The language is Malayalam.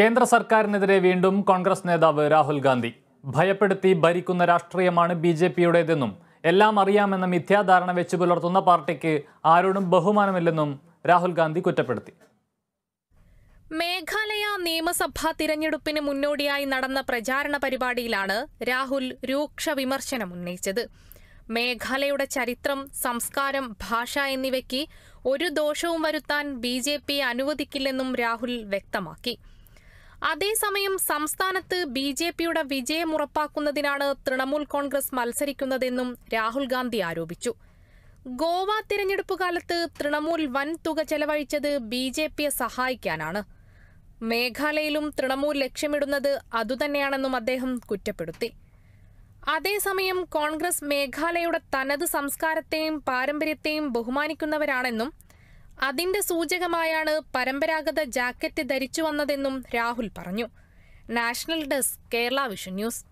കേന്ദ്ര സർക്കാരിനെതിരെ വീണ്ടും കോൺഗ്രസ് നേതാവ് രാഹുൽ ഗാന്ധി ഭയപ്പെടുത്തി ഭരിക്കുന്ന രാഷ്ട്രീയമാണ് ബി ജെ പിയുടേതെന്നും എല്ലാം അറിയാമെന്ന മിഥ്യാധാരണ വെച്ച് പുലർത്തുന്ന പാർട്ടിക്ക് ആരോടും ബഹുമാനമില്ലെന്നും രാഹുൽ ഗാന്ധി കുറ്റപ്പെടുത്തി മേഘാലയ നിയമസഭാ തിരഞ്ഞെടുപ്പിന് മുന്നോടിയായി നടന്ന പ്രചാരണ പരിപാടിയിലാണ് രാഹുൽ രൂക്ഷ വിമർശനം ഉന്നയിച്ചത് മേഘാലയയുടെ ചരിത്രം സംസ്കാരം ഭാഷ എന്നിവയ്ക്ക് ഒരു ദോഷവും വരുത്താൻ ബി അനുവദിക്കില്ലെന്നും രാഹുൽ വ്യക്തമാക്കി അതേസമയം സംസ്ഥാനത്ത് ബി ജെ പിയുടെ വിജയം ഉറപ്പാക്കുന്നതിനാണ് തൃണമൂൽ കോൺഗ്രസ് മത്സരിക്കുന്നതെന്നും രാഹുൽ ഗാന്ധി ആരോപിച്ചു ഗോവ തിരഞ്ഞെടുപ്പ് കാലത്ത് തൃണമൂൽ വൻ തുക ചെലവഴിച്ചത് ബി ജെ പിയെ സഹായിക്കാനാണ് മേഘാലയയിലും തൃണമൂൽ ലക്ഷ്യമിടുന്നത് അതുതന്നെയാണെന്നും അദ്ദേഹം കുറ്റപ്പെടുത്തി അതേസമയം കോൺഗ്രസ് മേഘാലയയുടെ തനത് സംസ്കാരത്തെയും പാരമ്പര്യത്തെയും ബഹുമാനിക്കുന്നവരാണെന്നും അതിന്റെ സൂചകമായാണ് പരമ്പരാഗത ജാക്കറ്റ് ധരിച്ചു വന്നതെന്നും രാഹുൽ പറഞ്ഞു national desk Kerala vision news